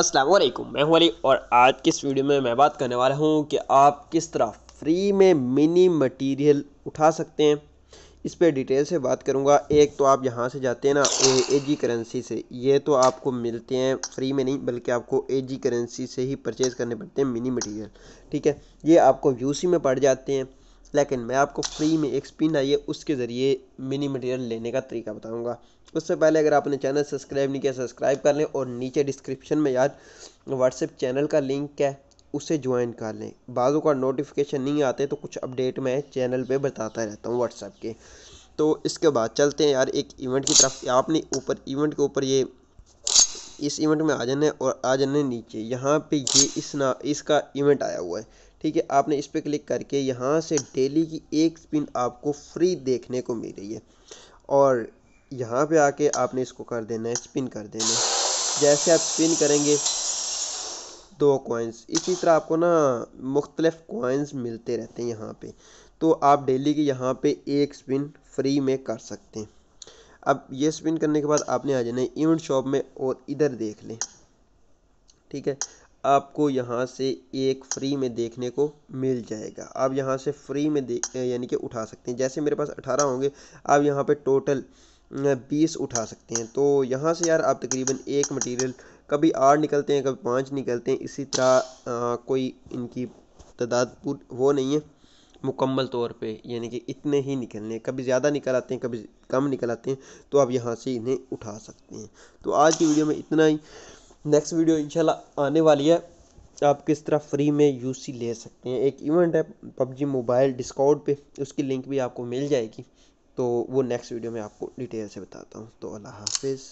अस्सलाम वालेकुम मैं हूं अली और आज के इस वीडियो में मैं बात करने वाला हूं कि आप किस तरह फ्री में मिनी मटेरियल उठा सकते हैं इस पर डिटेल से बात करूंगा एक तो आप यहां से जाते हैं ना ए जी करेंसी से ये तो आपको मिलते हैं फ्री में नहीं बल्कि आपको ए जी करेंसी से ही परचेज़ करने पड़ते हैं मिनी मटेरियल ठीक है ये आपको यू में पड़ जाते हैं लेकिन मैं आपको फ्री में एक स्पिन आई है उसके ज़रिए मिनी मटेरियल लेने का तरीका बताऊंगा उससे पहले अगर आपने चैनल सब्सक्राइब नहीं किया सब्सक्राइब कर लें और नीचे डिस्क्रिप्शन में यार व्हाट्सएप चैनल का लिंक है उसे ज्वाइन कर लें बाज़ों का नोटिफिकेशन नहीं आते तो कुछ अपडेट मैं चैनल पर बताता रहता हूँ व्हाट्सएप के तो इसके बाद चलते हैं यार एक इवेंट की तरफ आपने ऊपर इवेंट के ऊपर ये इस इवेंट में आ जाने और आ जाने नीचे यहाँ पे ये इस ना इसका इवेंट आया हुआ है ठीक है आपने इस पर क्लिक करके यहाँ से डेली की एक स्पिन आपको फ्री देखने को मिल रही है और यहाँ पे आके आपने इसको कर देना है स्पिन कर देना है जैसे आप स्पिन करेंगे दो कॉइन्स इसी तरह आपको ना मुख्तलिफ़ कॉइन्स मिलते रहते हैं यहाँ पे तो आप डेली की यहाँ पे एक स्पिन फ्री में कर सकते हैं अब ये स्पिन करने के बाद आपने आ जाना है इवेंट शॉप में और इधर देख लें ठीक है आपको यहाँ से एक फ्री में देखने को मिल जाएगा आप यहाँ से फ्री में देख यानी कि उठा सकते हैं जैसे मेरे पास अठारह होंगे आप यहाँ पे टोटल बीस उठा सकते हैं तो यहाँ से यार आप तकरीबन एक मटेरियल कभी आठ निकलते हैं कभी पाँच निकलते हैं इसी तरह आ, कोई इनकी तादाद वो नहीं है मुकम्मल तौर पे यानी कि इतने ही निकलने कभी ज़्यादा निकल आते हैं कभी कम निकल आते हैं तो आप यहाँ से इन्हें उठा सकते हैं तो आज की वीडियो में इतना ही नेक्स्ट वीडियो इंशाल्लाह आने वाली है आप किस तरह फ्री में यूसी ले सकते हैं एक इवेंट है पबजी मोबाइल डिस्काउंट पे उसकी लिंक भी आपको मिल जाएगी तो वो नेक्स्ट वीडियो में आपको डिटेल से बताता हूँ तो अल्लाह हाफिज़